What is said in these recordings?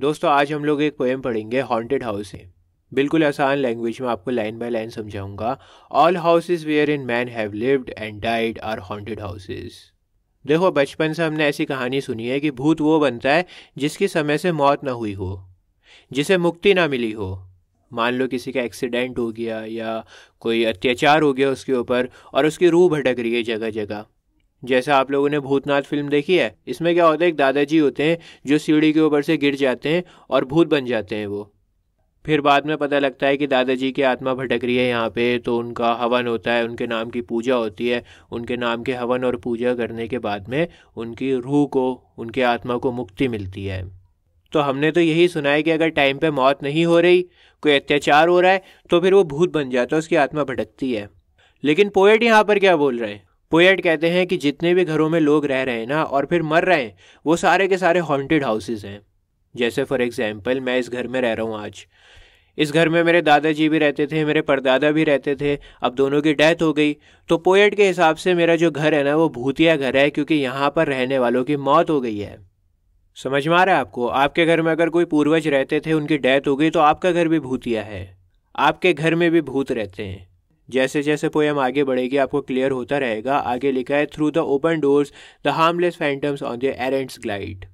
दोस्तों आज हम लोग एक पोएम पढ़ेंगे हॉन्टेड हाउस है बिल्कुल आसान लैंग्वेज में आपको लाइन बाय लाइन समझाऊंगा all houses wherein men have lived and died are haunted houses देखो बचपन से हमने ऐसी कहानी सुनी है कि भूत वो बनता है जिसकी समय से मौत ना हुई हो जिसे मुक्ति ना मिली हो मान लो किसी का एक्सीडेंट हो गया या कोई अत्याचार हो गया उसके ऊपर और उसकी रूह भटक रही है जगह जगह जैसा आप लोगों ने भूतनाथ फिल्म देखी है इसमें क्या होता है एक दादाजी होते हैं जो सीढ़ी के ऊपर से गिर जाते हैं और भूत बन जाते हैं वो फिर बाद में पता लगता है कि दादाजी की आत्मा भटक रही है यहाँ पे तो उनका हवन होता है उनके नाम की पूजा होती है उनके नाम के हवन और पूजा करने के बाद में उनकी रूह को उनके आत्मा को मुक्ति मिलती है तो हमने तो यही सुना है कि अगर टाइम पे मौत नहीं हो रही कोई अत्याचार हो रहा है तो फिर वो भूत बन जाता है उसकी आत्मा भटकती है लेकिन पोएट यहाँ पर क्या बोल रहे हैं पोएट कहते हैं कि जितने भी घरों में लोग रह रहे हैं ना और फिर मर रहे हैं वो सारे के सारे हॉन्टेड हाउसेज हैं जैसे फॉर एग्ज़ाम्पल मैं इस घर में रह रहा हूँ आज इस घर में मेरे दादाजी भी रहते थे मेरे परदादा भी रहते थे अब दोनों की डेथ हो गई तो पोएट के हिसाब से मेरा जो घर है ना वो भूतिया घर है क्योंकि यहाँ पर रहने वालों की मौत हो गई है समझ में आ रहा है आपको आपके घर में अगर कोई पूर्वज रहते थे उनकी डेथ हो गई तो आपका घर भी भूतिया है आपके घर में भी भूत रहते हैं जैसे जैसे पोएम आगे बढ़ेगी आपको क्लियर होता रहेगा आगे लिखा है through the open doors the harmless phantoms on the errands glide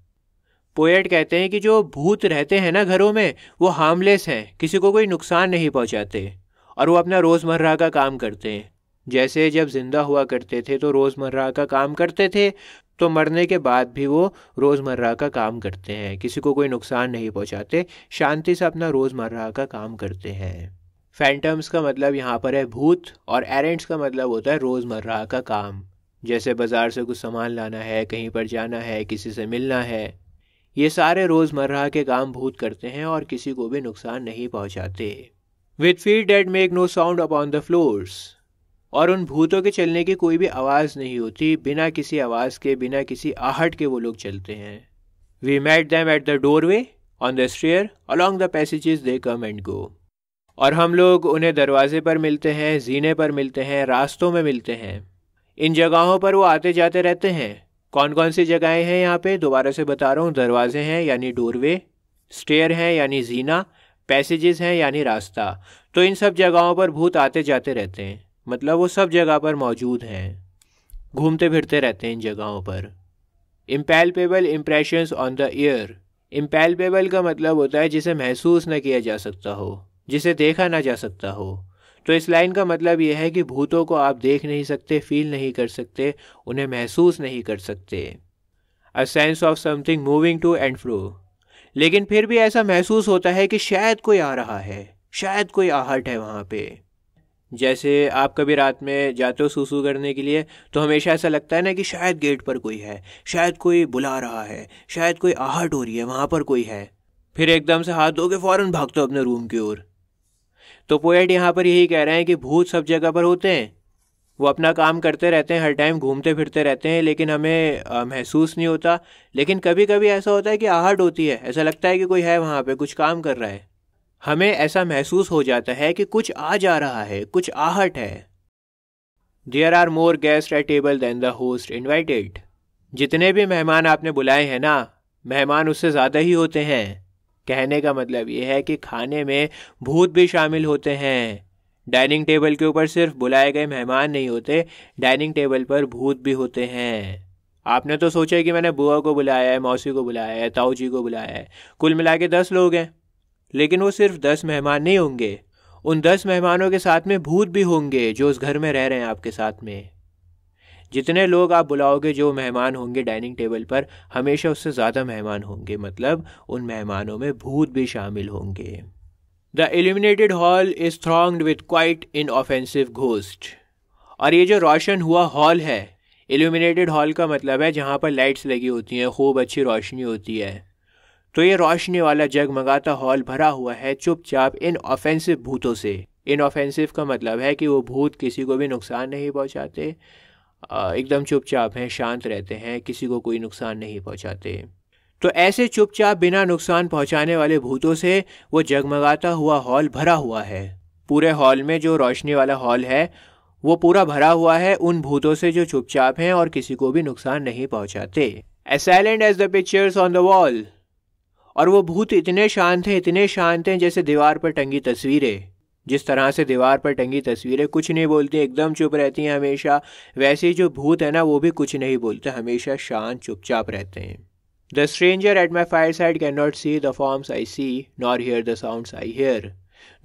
poet कहते हैं कि जो भूत रहते हैं ना घरों में वो हार्मलेस हैं किसी को कोई नुकसान नहीं पहुंचाते और वो अपना रोज़मर्रा का काम करते हैं जैसे जब जिंदा हुआ करते थे तो रोज़मर्रा का काम करते थे तो मरने के बाद भी वो रोज़मर्रा का काम करते हैं किसी को कोई नुकसान नहीं पहुंचाते शांति से अपना रोज़मर्रा का काम करते हैं फैंटम्स का मतलब यहाँ पर है भूत और एरेंट्स का मतलब होता है रोज़मर्रा का काम जैसे बाज़ार से कुछ सामान लाना है कहीं पर जाना है किसी से मिलना है ये सारे रोज़मर्रा के काम भूत करते हैं और किसी को भी नुकसान नहीं पहुँचाते with feet that make no sound upon the floors और उन भूतों के चलने की कोई भी आवाज़ नहीं होती बिना किसी आवाज़ के बिना किसी आहट के वो लोग चलते हैं we met them at the doorway on the stair along the passages they come and go और हम लोग उन्हें दरवाजे पर मिलते हैं जीने पर मिलते हैं रास्तों में मिलते हैं इन जगहों पर वो आते जाते रहते हैं कौन कौन सी जगहें हैं यहाँ पे दोबारा से बता रहा हूँ दरवाजे हैं यानी डोरवे स्टेयर हैं यानी जीना पैसेजेस हैं यानी रास्ता तो इन सब जगहों पर भूत आते जाते रहते हैं मतलब वो सब जगह पर मौजूद हैं घूमते फिरते रहते हैं इन जगहों पर impalpable impressions on the air impalpable का मतलब होता है जिसे महसूस न किया जा सकता हो जिसे देखा ना जा सकता हो तो इस लाइन का मतलब यह है कि भूतों को आप देख नहीं सकते फील नहीं कर सकते उन्हें महसूस नहीं कर सकते a sense of something moving to and fro लेकिन फिर भी ऐसा महसूस होता है कि शायद कोई आ रहा है शायद कोई आहट है वहाँ पे जैसे आप कभी रात में जाते हो सूसू करने के लिए तो हमेशा ऐसा लगता है ना कि शायद गेट पर कोई है शायद कोई बुला रहा है शायद कोई आहट हो रही है वहाँ पर कोई है फिर एकदम से हाथ धो के फ़ौरन भागते हो अपने रूम की ओर तो पोएट यहाँ पर यही कह रहे हैं कि भूत सब जगह पर होते हैं वो अपना काम करते रहते हैं हर टाइम घूमते फिरते रहते हैं लेकिन हमें महसूस नहीं होता लेकिन कभी कभी ऐसा होता है कि आहट होती है ऐसा लगता है कि कोई है वहाँ पे कुछ काम कर रहा है हमें ऐसा महसूस हो जाता है कि कुछ आ जा रहा है कुछ आहट है there are more guests at table than the host invited जितने भी मेहमान आपने बुलाए हैं ना मेहमान उससे ज़्यादा ही होते हैं कहने का मतलब यह है कि खाने में भूत भी शामिल होते हैं डाइनिंग टेबल के ऊपर सिर्फ बुलाए गए मेहमान नहीं होते डाइनिंग टेबल पर भूत भी होते हैं आपने तो सोचा कि मैंने बुआ को बुलाया है मौसी को बुलाया है ताऊ जी को बुलाया है कुल मिला के दस लोग हैं लेकिन वो सिर्फ दस मेहमान नहीं होंगे उन दस मेहमानों के साथ में भूत भी होंगे जो उस घर में रह रहे हैं आपके साथ में जितने लोग आप बुलाओगे जो मेहमान होंगे डाइनिंग टेबल पर हमेशा उससे ज़्यादा मेहमान होंगे मतलब उन मेहमानों में भूत भी शामिल होंगे the illuminated hall is thronged with quiet inoffensive ghost और ये जो रोशन हुआ हॉल है एल्यूमिनेटेड हॉल का मतलब है जहाँ पर लाइट्स लगी होती हैं खूब अच्छी रोशनी होती है तो ये रोशनी वाला जगमगाता हॉल भरा हुआ है चुपचाप इन ऑफेंसिव भूतों से इन ऑफेंसिव का मतलब है कि वो भूत किसी को भी नुकसान नहीं पहुँचाते एकदम चुपचाप हैं शांत रहते हैं किसी को कोई नुकसान नहीं पहुंचाते तो ऐसे चुपचाप बिना नुकसान पहुंचाने वाले भूतों से वो जगमगाता हुआ हॉल भरा हुआ है पूरे हॉल में जो रोशनी वाला हॉल है वो पूरा भरा हुआ है उन भूतों से जो चुपचाप हैं और किसी को भी नुकसान नहीं पहुंचाते as silent as the pictures on the wall और वो भूत इतने शांत हैं इतने शांत हैं जैसे दीवार पर टंगी तस्वीरें जिस तरह से दीवार पर टंगी तस्वीरें कुछ नहीं बोलती एकदम चुप रहती हैं हमेशा वैसे ही जो भूत है ना वो भी कुछ नहीं बोलते हमेशा शांत चुपचाप रहते हैं the stranger at my fireside cannot see the forms I see nor hear the sounds I hear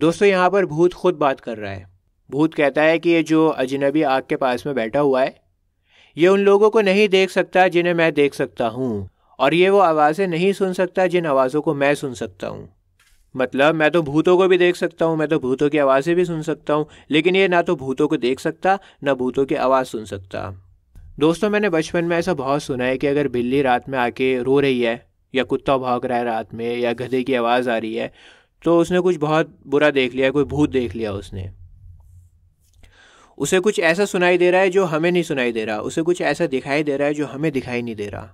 दोस्तों यहाँ पर भूत खुद बात कर रहा है भूत कहता है कि ये जो अजनबी आग के पास में बैठा हुआ है ये उन लोगों को नहीं देख सकता जिन्हें मैं देख सकता हूँ और ये वो आवाज़ें नहीं सुन सकता जिन आवाज़ों को मैं सुन सकता हूँ मतलब मैं तो भूतों को भी देख सकता हूँ मैं तो भूतों की आवाज़ें भी सुन सकता हूँ लेकिन ये ना तो भूतों को देख सकता ना भूतों की आवाज़ सुन सकता दोस्तों मैंने बचपन में ऐसा बहुत सुना है कि अगर बिल्ली रात में आके रो रही है या कुत्ता भाग रहा है रात में या गधे की आवाज़ आ रही है तो उसने कुछ बहुत बुरा देख लिया कोई भूत देख लिया उसने उसे कुछ ऐसा सुनाई दे रहा है जो हमें नहीं सुनाई दे रहा उसे कुछ ऐसा दिखाई दे रहा है जो हमें दिखाई नहीं दे रहा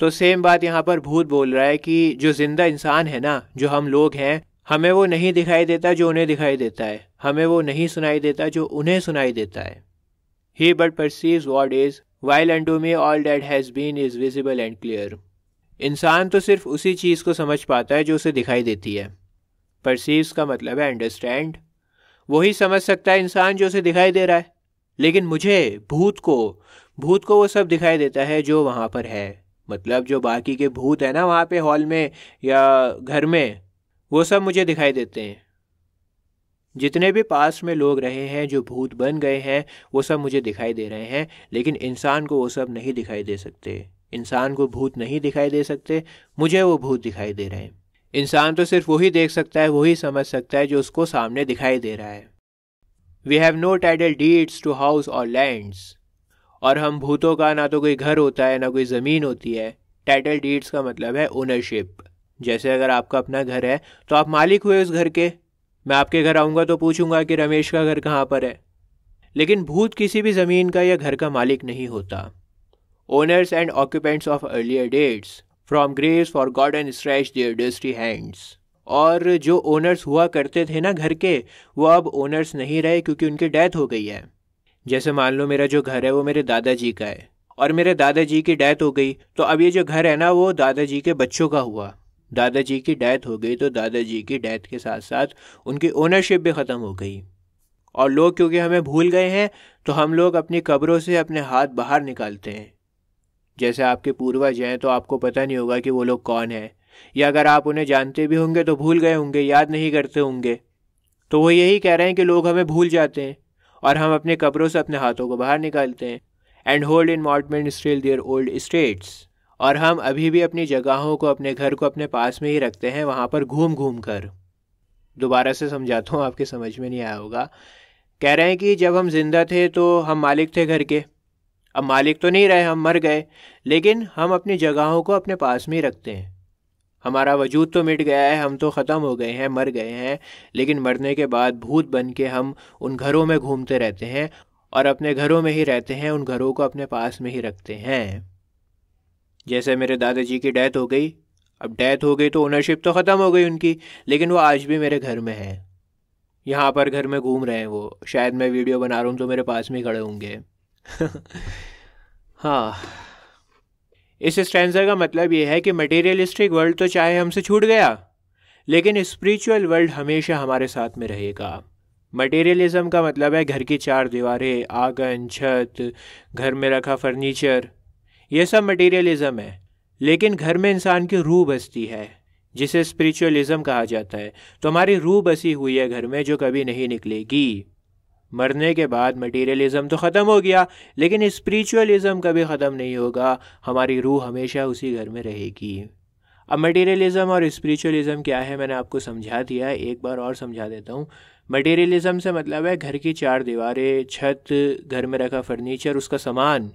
तो सेम बात यहाँ पर भूत बोल रहा है कि जो जिंदा इंसान है ना जो हम लोग हैं हमें वो नहीं दिखाई देता जो उन्हें दिखाई देता है हमें वो नहीं सुनाई देता जो उन्हें सुनाई देता है ही but perceive what is while unto me all that has been is visible and clear इंसान तो सिर्फ उसी चीज़ को समझ पाता है जो उसे दिखाई देती है परसीव का मतलब है अंडरस्टैंड वही समझ सकता है इंसान जो उसे दिखाई दे रहा है लेकिन मुझे भूत को भूत को वो सब दिखाई देता है जो वहाँ पर है मतलब जो बाकी के भूत हैं ना वहाँ पे हॉल में या घर में वो सब मुझे दिखाई देते हैं जितने भी पास में लोग रहे हैं जो भूत बन गए हैं वो सब मुझे दिखाई दे रहे हैं लेकिन इंसान को वो सब नहीं दिखाई दे सकते इंसान को भूत नहीं दिखाई दे सकते मुझे वो भूत दिखाई दे रहे हैं इंसान तो सिर्फ वही देख सकता है वही समझ सकता है जो उसको सामने दिखाई दे रहा है we have no title deeds to house और लैंड्स और हम भूतों का ना तो कोई घर होता है ना कोई ज़मीन होती है टाइटल डीड्स का मतलब है ओनरशिप जैसे अगर आपका अपना घर है तो आप मालिक हुए उस घर के मैं आपके घर आऊँगा तो पूछूंगा कि रमेश का घर कहाँ पर है लेकिन भूत किसी भी ज़मीन का या घर का मालिक नहीं होता owners and occupants of earlier dates from graves forgotten and stretch their dusty hands और जो ओनर्स हुआ करते थे ना घर के वो अब ओनर्स नहीं रहे क्योंकि उनकी डेथ हो गई है जैसे मान लो मेरा जो घर है वो मेरे दादाजी का है और मेरे दादाजी की डेथ हो गई तो अब ये जो घर है ना वो दादाजी के बच्चों का हुआ दादाजी की डेथ हो गई तो दादाजी की डेथ के साथ साथ उनकी ओनरशिप भी ख़त्म हो गई और लोग क्योंकि हमें भूल गए हैं तो हम लोग अपनी कब्रों से अपने हाथ बाहर निकालते हैं जैसे आपके पूर्वज हैं तो आपको पता नहीं होगा कि वो लोग कौन हैं या अगर आप उन्हें जानते भी होंगे तो भूल गए होंगे याद नहीं करते होंगे तो वो यही कह रहे हैं कि लोग हमें भूल जाते हैं और हम अपने कपड़ों से अपने हाथों को बाहर निकालते हैं and hold in mortmain still their old estates और हम अभी भी अपनी जगहों को अपने घर को अपने पास में ही रखते हैं वहाँ पर घूम घूम कर दोबारा से समझाता हूँ आपके समझ में नहीं आया होगा कह रहे हैं कि जब हम जिंदा थे तो हम मालिक थे घर के अब मालिक तो नहीं रहे हम मर गए लेकिन हम अपनी जगहों को अपने पास में ही रखते हैं हमारा वजूद तो मिट गया है हम तो ख़त्म हो गए हैं मर गए हैं लेकिन मरने के बाद भूत बन के हम उन घरों में घूमते रहते हैं और अपने घरों में ही रहते हैं उन घरों को अपने पास में ही रखते हैं जैसे मेरे दादाजी की डेथ हो गई अब डेथ हो गई तो ओनरशिप तो ख़त्म हो गई उनकी लेकिन वो आज भी मेरे घर में है यहाँ पर घर में घूम रहे हैं वो शायद मैं वीडियो बना रहा हूँ तो मेरे पास में खड़े होंगे हाँ इस स्टैंडर का मतलब ये है कि मटेरियलिस्टिक वर्ल्ड तो चाहे हमसे छूट गया लेकिन स्पिरिचुअल वर्ल्ड हमेशा हमारे साथ में रहेगा मटेरियलिज्म का मतलब है घर की चार दीवारें आंगन छत घर में रखा फर्नीचर यह सब मटेरियलिज्म है लेकिन घर में इंसान की रूह बसती है जिसे स्पिरिचुअलिज्म कहा जाता है तो हमारी रूह बसी हुई है घर में जो कभी नहीं निकलेगी मरने के बाद मटेरियलिज्म तो ख़त्म हो गया लेकिन स्पिरिचुअलिज्म कभी ख़त्म नहीं होगा हमारी रूह हमेशा उसी घर में रहेगी अब मटेरियलिज्म और स्पिरिचुअलिज्म क्या है मैंने आपको समझा दिया एक बार और समझा देता हूँ मटेरियलिज्म से मतलब है घर की चार दीवारें छत घर में रखा फर्नीचर उसका सामान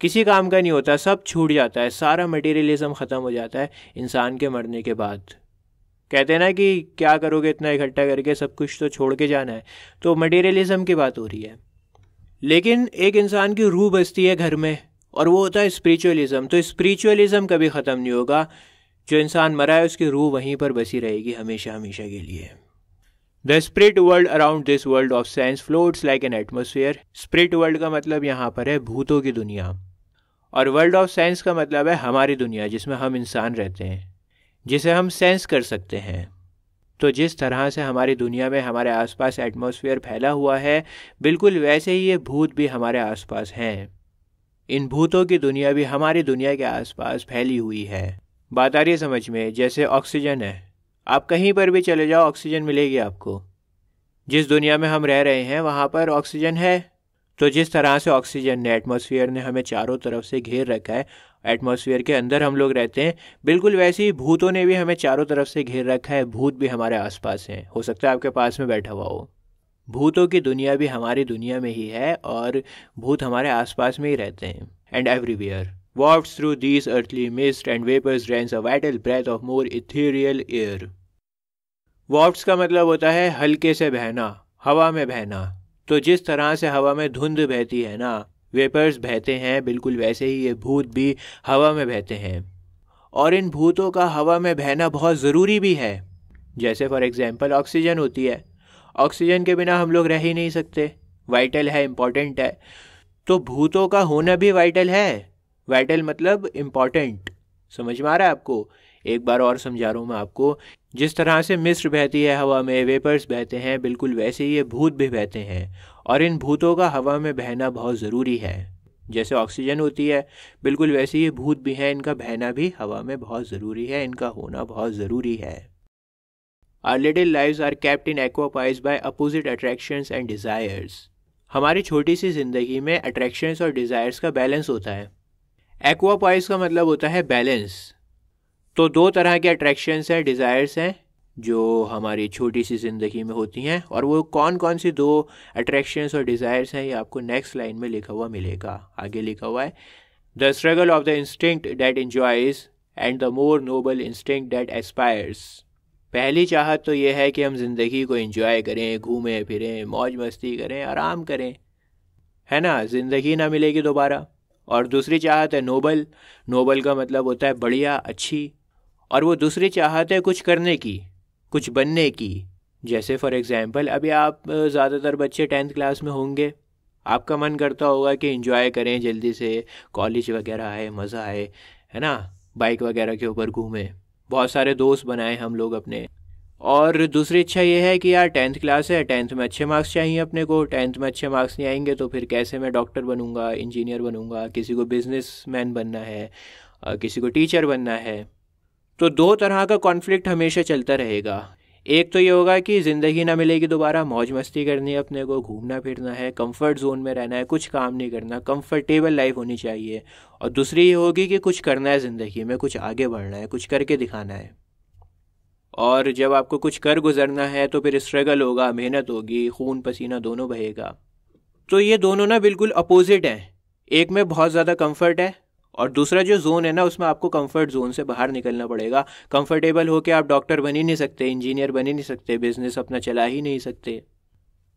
किसी काम का नहीं होता सब छूट जाता है सारा मटेरियलिज्म ख़त्म हो जाता है इंसान के मरने के बाद कहते हैं ना कि क्या करोगे इतना इकट्ठा करके सब कुछ तो छोड़ के जाना है तो मटेरियलिज्म की बात हो रही है लेकिन एक इंसान की रूह बसती है घर में और वो होता है स्पिरिचुअलिज्म तो स्पिरिचुअलिज्म कभी ख़त्म नहीं होगा जो इंसान मरा है उसकी रूह वहीं पर बसी रहेगी हमेशा हमेशा के लिए the spirit world around this world of sense floats like an atmosphere spirit world का मतलब यहाँ पर है भूतों की दुनिया और वर्ल्ड ऑफ साइंस का मतलब है हमारी दुनिया जिसमें हम इंसान रहते हैं जिसे हम सेंस कर सकते हैं तो जिस तरह से हमारी दुनिया में हमारे आसपास एटमॉस्फेयर फैला हुआ है बिल्कुल वैसे ही ये भूत भी हमारे आसपास हैं इन भूतों की दुनिया भी हमारी दुनिया के आसपास फैली हुई है बात आ रही है समझ में जैसे ऑक्सीजन है आप कहीं पर भी चले जाओ ऑक्सीजन मिलेगी आपको जिस दुनिया में हम रह रहे हैं वहाँ पर ऑक्सीजन है तो जिस तरह से ऑक्सीजन ने एटमोसफियर ने हमें चारों तरफ से घेर रखा है एटमॉस्फेयर के अंदर हम लोग रहते हैं बिल्कुल वैसे ही भूतों ने भी हमें चारों तरफ से घेर रखा है भूत भी हमारे आसपास हैं हो सकता है आपके पास में बैठा हुआ हो भूतों की दुनिया भी हमारी दुनिया में ही है और भूत हमारे आसपास में ही रहते हैं and everywhere Wafts through these earthly mist and vapours dense a vital breath of more ethereal air Wafts का मतलब होता है हल्के से बहना हवा में बहना तो जिस तरह से हवा में धुंध बहती है ना वेपर्स बहते हैं बिल्कुल वैसे ही ये भूत भी हवा में बहते हैं और इन भूतों का हवा में बहना बहुत ज़रूरी भी है जैसे फॉर एग्ज़ाम्पल ऑक्सीजन होती है ऑक्सीजन के बिना हम लोग रह ही नहीं सकते वाइटल है इम्पॉर्टेंट है तो भूतों का होना भी वाइटल है वाइटल मतलब इम्पॉर्टेंट समझ में आ रहा है आपको एक बार और समझा रहा हूँ मैं आपको जिस तरह से मिस्र बहती है हवा में वेपर्स बहते हैं बिल्कुल वैसे ही ये भूत भी बहते हैं और इन भूतों का हवा में बहना बहुत ज़रूरी है जैसे ऑक्सीजन होती है बिल्कुल वैसे ही भूत भी हैं इनका बहना भी हवा में बहुत ज़रूरी है इनका होना बहुत ज़रूरी है our little lives are kept in equipoise by opposite attractions and desires हमारी छोटी सी ज़िंदगी में अट्रैक्शंस और डिज़ायर्स का बैलेंस होता है एक्वापाइज का मतलब होता है बैलेंस तो दो तरह के अट्रैक्शंस हैं डिज़ायर्स हैं जो हमारी छोटी सी ज़िंदगी में होती हैं और वो कौन कौन सी दो अट्रैक्शंस और डिज़ायर्स हैं ये आपको नेक्स्ट लाइन में लिखा हुआ मिलेगा आगे लिखा हुआ है the struggle of the instinct that enjoys and the more noble instinct that aspires पहली चाहत तो ये है कि हम ज़िंदगी को इन्जॉय करें घूमें फिरें मौज मस्ती करें आराम करें है ना ज़िंदगी ना मिलेगी दोबारा और दूसरी चाहत है नोबल नोबल का मतलब होता है बढ़िया अच्छी और वो दूसरी चाहत है कुछ करने की कुछ बनने की जैसे फॉर एग्ज़ाम्पल अभी आप ज़्यादातर बच्चे टेंथ क्लास में होंगे आपका मन करता होगा कि इन्जॉय करें जल्दी से कॉलेज वगैरह आए मज़ा आए है ना बाइक वगैरह के ऊपर घूमें बहुत सारे दोस्त बनाए हम लोग अपने और दूसरी इच्छा ये है कि यार टेंथ क्लास है टेंथ में अच्छे मार्क्स चाहिए अपने को टेंथ में अच्छे मार्क्स नहीं आएंगे तो फिर कैसे मैं डॉक्टर बनूंगा इंजीनियर बनूंगा किसी को बिजनेस मैन बनना है किसी को टीचर बनना है तो दो तरह का कॉन्फ्लिक्ट हमेशा चलता रहेगा एक तो ये होगा कि ज़िंदगी ना मिलेगी दोबारा मौज मस्ती करनी है अपने को घूमना फिरना है कंफर्ट जोन में रहना है कुछ काम नहीं करना कंफर्टेबल लाइफ होनी चाहिए और दूसरी ये होगी कि कुछ करना है ज़िंदगी में कुछ आगे बढ़ना है कुछ करके दिखाना है और जब आपको कुछ कर गुजरना है तो फिर स्ट्रगल होगा मेहनत होगी खून पसीना दोनों बहेगा तो ये दोनों ना बिल्कुल अपोजिट हैं एक में बहुत ज़्यादा कंफर्ट है और दूसरा जो जोन है ना उसमें आपको कंफर्ट जोन से बाहर निकलना पड़ेगा कंफर्टेबल के आप डॉक्टर बन ही नहीं सकते इंजीनियर बन ही नहीं सकते बिजनेस अपना चला ही नहीं सकते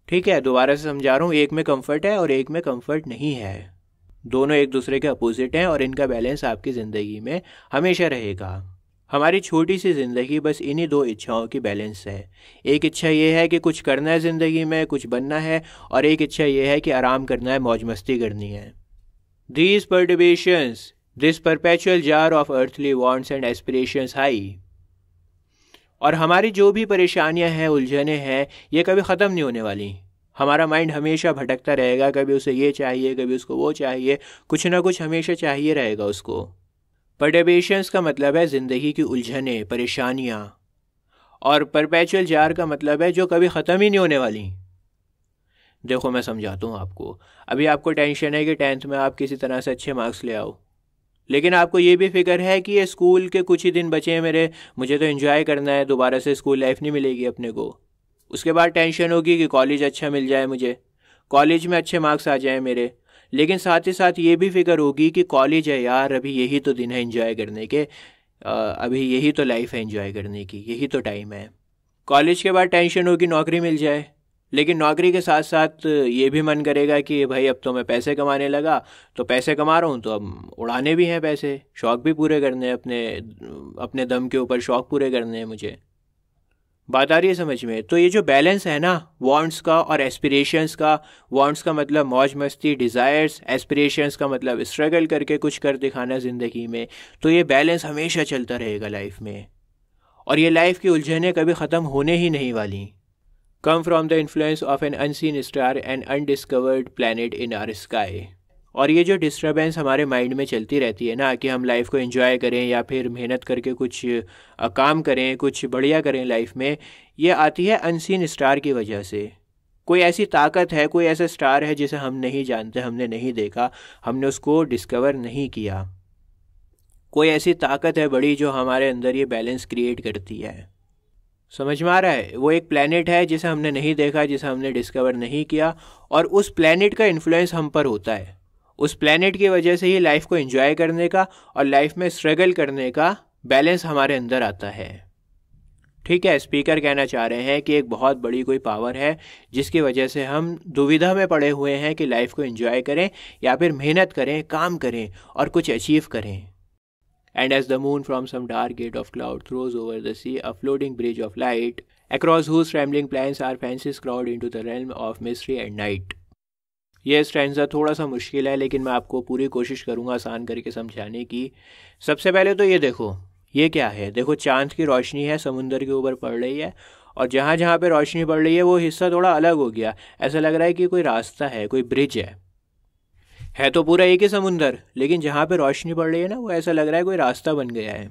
ठीक है दोबारा से समझा रहा हूँ एक में कंफर्ट है और एक में कंफर्ट नहीं है दोनों एक दूसरे के अपोजिट हैं और इनका बैलेंस आपकी ज़िंदगी में हमेशा रहेगा हमारी छोटी सी ज़िंदगी बस इन्हीं दो इच्छाओं की बैलेंस है एक इच्छा ये है कि कुछ करना है ज़िंदगी में कुछ बनना है और एक इच्छा ये है कि आराम करना है मौज मस्ती करनी है These perturbations, this perpetual jar of earthly wants and aspirations high. और हमारी जो भी परेशानियां हैं उलझने हैं ये कभी ख़त्म नहीं होने वाली हमारा माइंड हमेशा भटकता रहेगा कभी उसे ये चाहिए कभी उसको वो चाहिए कुछ ना कुछ हमेशा चाहिए रहेगा उसको परटेबेशंस का मतलब है ज़िंदगी की उलझने परेशानियाँ और परपैचुअल जार का मतलब है जो कभी ख़त्म ही नहीं होने वाली देखो मैं समझाता हूँ आपको अभी आपको टेंशन है कि टेंथ में आप किसी तरह से अच्छे मार्क्स ले आओ लेकिन आपको ये भी फिक्र है कि ये स्कूल के कुछ ही दिन बचे हैं मेरे मुझे तो इन्जॉय करना है दोबारा से स्कूल लाइफ नहीं मिलेगी अपने को उसके बाद टेंशन होगी कि कॉलेज अच्छा मिल जाए मुझे कॉलेज में अच्छे मार्क्स आ जाए मेरे लेकिन साथ ही साथ ये भी फिक्र होगी कि कॉलेज है यार अभी यही तो दिन है इन्जॉय करने के अभी यही तो लाइफ है इन्जॉय करने की यही तो टाइम है कॉलेज के बाद टेंशन होगी नौकरी मिल जाए लेकिन नौकरी के साथ साथ ये भी मन करेगा कि भाई अब तो मैं पैसे कमाने लगा तो पैसे कमा रहा हूँ तो अब उड़ाने भी हैं पैसे शौक़ भी पूरे करने हैं अपने अपने दम के ऊपर शौक़ पूरे करने हैं मुझे बात आ रही है समझ में तो ये जो बैलेंस है ना वांट्स का और एस्पिरेशंस का वांट्स का मतलब मौज मस्ती डिज़ायर्स एस्पिरेशंस का मतलब स्ट्रगल करके कुछ कर दिखाना ज़िंदगी में तो ये बैलेंस हमेशा चलता रहेगा लाइफ में और ये लाइफ की उलझनें कभी ख़त्म होने ही नहीं वाली come from the influence of an unseen star and undiscovered planet in our sky. और ये जो डिस्टर्बेंस हमारे माइंड में चलती रहती है ना कि हम लाइफ को एंजॉय करें या फिर मेहनत करके कुछ काम करें कुछ बढ़िया करें लाइफ में ये आती है अनसीन स्टार की वजह से कोई ऐसी ताकत है कोई ऐसा स्टार है जिसे हम नहीं जानते हमने नहीं देखा हमने उसको डिस्कवर नहीं किया कोई ऐसी ताकत है बड़ी जो हमारे अंदर ये बैलेंस क्रिएट करती है समझ में आ रहा है वो एक प्लानट है जिसे हमने नहीं देखा जिसे हमने डिस्कवर नहीं किया और उस प्लानट का इन्फ्लुएंस हम पर होता है उस प्लानट की वजह से ही लाइफ को एंजॉय करने का और लाइफ में स्ट्रगल करने का बैलेंस हमारे अंदर आता है ठीक है स्पीकर कहना चाह रहे हैं कि एक बहुत बड़ी कोई पावर है जिसकी वजह से हम दुविधा में पड़े हुए हैं कि लाइफ को एंजॉय करें या फिर मेहनत करें काम करें और कुछ अचीव करें and as the moon from some dark gate of cloud throws over the sea a floating bridge of light, across whose trembling plans our fancies crowd into the realm of mystery and night. यह stanza थोड़ा सा मुश्किल है लेकिन मैं आपको पूरी कोशिश करूंगा आसान करके समझाने की सबसे पहले तो ये देखो ये क्या है देखो चांद की रोशनी है समुंदर के ऊपर पड़ रही है और जहाँ जहाँ पे रोशनी पड़ रही है वो हिस्सा थोड़ा अलग हो गया ऐसा लग रहा है कि कोई रास्ता है कोई ब्रिज है है तो पूरा एक ही समुंदर लेकिन जहाँ पे रोशनी पड़ रही है ना वो ऐसा लग रहा है कोई रास्ता बन गया है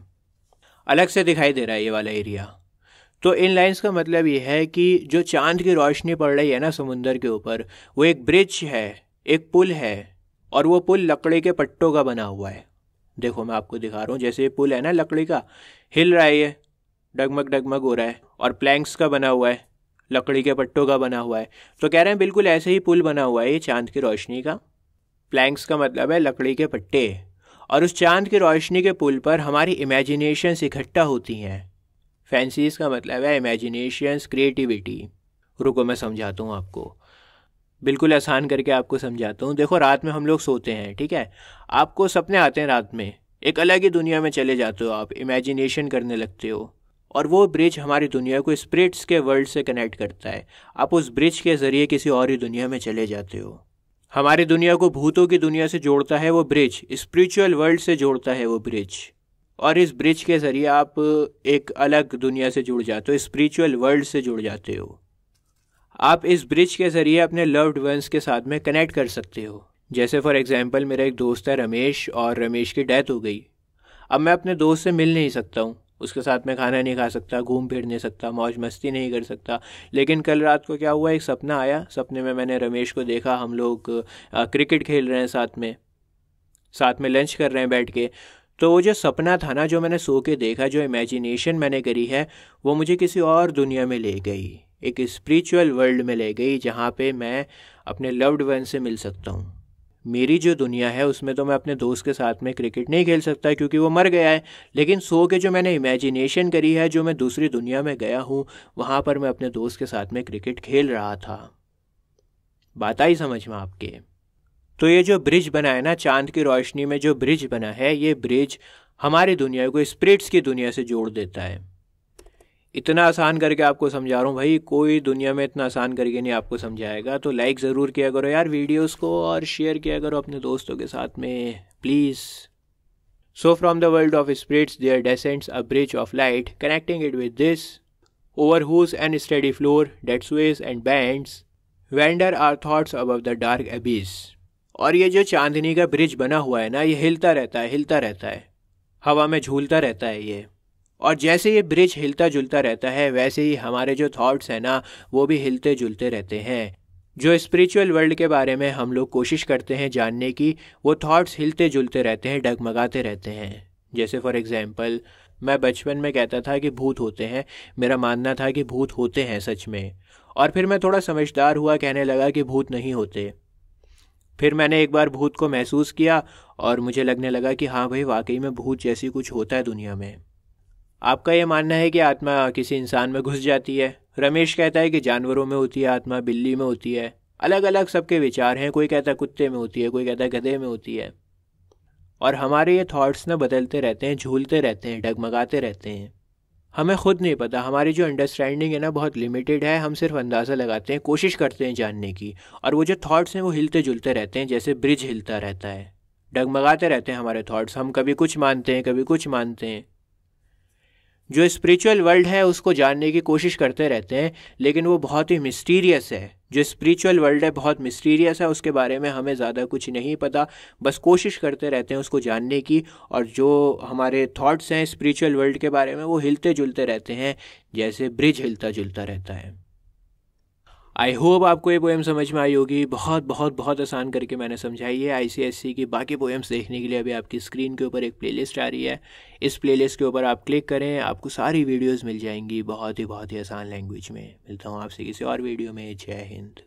अलग से दिखाई दे रहा है ये वाला एरिया तो इन लाइंस का मतलब ये है कि जो चांद की रोशनी पड़ रही है ना समुंदर के ऊपर वो एक ब्रिज है एक पुल है और वो पुल लकड़ी के पट्टों का बना हुआ है देखो मैं आपको दिखा रहा हूँ जैसे ये पुल है ना लकड़ी का हिल रहा है ये डगमग डगमग हो रहा है और प्लैंक्स का बना हुआ है लकड़ी के पट्टों का बना हुआ है तो कह रहे हैं बिल्कुल ऐसे ही पुल बना हुआ है ये चांद की रोशनी का प्लैंक्स का मतलब है लकड़ी के पट्टे और उस चांद की रोशनी के पुल पर हमारी इमेजिनेशंस इकट्ठा होती हैं फैंसीज का मतलब है इमेजिनेशंस क्रिएटिविटी रुको मैं समझाता हूँ आपको बिल्कुल आसान करके आपको समझाता हूँ देखो रात में हम लोग सोते हैं ठीक है आपको सपने आते हैं रात में एक अलग ही दुनिया में चले जाते हो आप इमेजिनेशन करने लगते हो और वो ब्रिज हमारी दुनिया को स्पिरिट्स के वर्ल्ड से कनेक्ट करता है आप उस ब्रिज के ज़रिए किसी और ही दुनिया में चले जाते हो हमारी दुनिया को भूतों की दुनिया से जोड़ता है वो ब्रिज स्पिरिचुअल वर्ल्ड से जोड़ता है वो ब्रिज और इस ब्रिज के ज़रिए आप एक अलग दुनिया से जुड़ जाते हो स्पिरिचुअल वर्ल्ड से जुड़ जाते हो आप इस ब्रिज के ज़रिए अपने लव्ड वंस के साथ में कनेक्ट कर सकते हो जैसे फॉर एग्ज़ाम्पल मेरा एक दोस्त है रमेश और रमेश की डेथ हो गई अब मैं अपने दोस्त से मिल नहीं सकता हूँ उसके साथ मैं खाना नहीं खा सकता घूम फिर नहीं सकता मौज मस्ती नहीं कर सकता लेकिन कल रात को क्या हुआ एक सपना आया सपने में मैंने रमेश को देखा हम लोग क्रिकेट खेल रहे हैं साथ में साथ में लंच कर रहे हैं बैठ के तो वो जो सपना था ना जो मैंने सो के देखा जो इमेजिनेशन मैंने करी है वो मुझे किसी और दुनिया में ले गई एक स्पिरिचुअल वर्ल्ड में ले गई जहाँ पे मैं अपने लव्ड वन से मिल सकता हूँ मेरी जो दुनिया है उसमें तो मैं अपने दोस्त के साथ में क्रिकेट नहीं खेल सकता क्योंकि वो मर गया है लेकिन सो के जो मैंने इमेजिनेशन करी है जो मैं दूसरी दुनिया में गया हूँ वहाँ पर मैं अपने दोस्त के साथ में क्रिकेट खेल रहा था बात आई समझ में आपके तो ये जो ब्रिज बना है ना चांद की रोशनी में जो ब्रिज बना है ये ब्रिज हमारी दुनिया को स्प्रिट्स की दुनिया से जोड़ देता है इतना आसान करके आपको समझा रहा हूँ भाई कोई दुनिया में इतना आसान करके नहीं आपको समझाएगा तो लाइक ज़रूर किया करो यार वीडियोस को और शेयर किया करो अपने दोस्तों के साथ में please so from the world of spirits there descends a bridge of light connecting it with this over whose unsteady floor that sways and bends wander our thoughts above the dark abyss और ये जो चांदनी का bridge बना हुआ है ना ये हिलता रहता है हिलता रहता है हवा में झूलता रहता है ये और जैसे ये ब्रिज हिलता जुलता रहता है वैसे ही हमारे जो थॉट्स हैं ना वो भी हिलते जुलते रहते हैं जो स्पिरिचुअल वर्ल्ड के बारे में हम लोग कोशिश करते हैं जानने की वो थॉट्स हिलते जुलते रहते हैं डगमगाते रहते हैं जैसे फॉर एग्ज़ाम्पल मैं बचपन में कहता था कि भूत होते हैं मेरा मानना था कि भूत होते हैं सच में और फिर मैं थोड़ा समझदार हुआ कहने लगा कि भूत नहीं होते फिर मैंने एक बार भूत को महसूस किया और मुझे लगने लगा कि हाँ भाई वाकई में भूत जैसी कुछ होता है दुनिया में आपका यह मानना है कि आत्मा किसी इंसान में घुस जाती है रमेश कहता है कि जानवरों में होती है आत्मा बिल्ली में होती है अलग अलग सबके विचार हैं कोई कहता है कुत्ते में होती है कोई कहता है गधे में होती है और हमारे ये थॉट्स ना बदलते रहते हैं झूलते रहते हैं डगमगाते रहते हैं हमें खुद नहीं पता हमारी जो अंडरस्टैंडिंग है ना बहुत लिमिटेड है हम सिर्फ अंदाज़ा लगाते हैं कोशिश करते हैं जानने की और वो जो थॉट्स हैं वो हिलते जुलते रहते हैं जैसे ब्रिज हिलता रहता है डगमगाते रहते हैं हमारे थॉट्स हम कभी कुछ मानते हैं कभी कुछ मानते हैं जो स्पिरिचुअल वर्ल्ड है उसको जानने की कोशिश करते रहते हैं लेकिन वो बहुत ही मिस्टीरियस है जो स्पिरिचुअल वर्ल्ड है बहुत मिस्टीरियस है उसके बारे में हमें ज़्यादा कुछ नहीं पता बस कोशिश करते रहते हैं उसको जानने की और जो हमारे थॉट्स हैं स्पिरिचुअल वर्ल्ड के बारे में वो हिलते जुलते रहते हैं जैसे ब्रिज हिलता जुलता रहता है आई होप आपको ये पोएम समझ में आई होगी बहुत बहुत बहुत आसान करके मैंने समझाई है आई सी सी की बाकी पोएम्स देखने के लिए अभी आपकी स्क्रीन के ऊपर एक प्लेलिस्ट आ रही है इस प्लेलिस्ट के ऊपर आप क्लिक करें आपको सारी वीडियोस मिल जाएंगी बहुत ही बहुत ही आसान लैंग्वेज में मिलता हूँ आपसे किसी और वीडियो में जय हिंद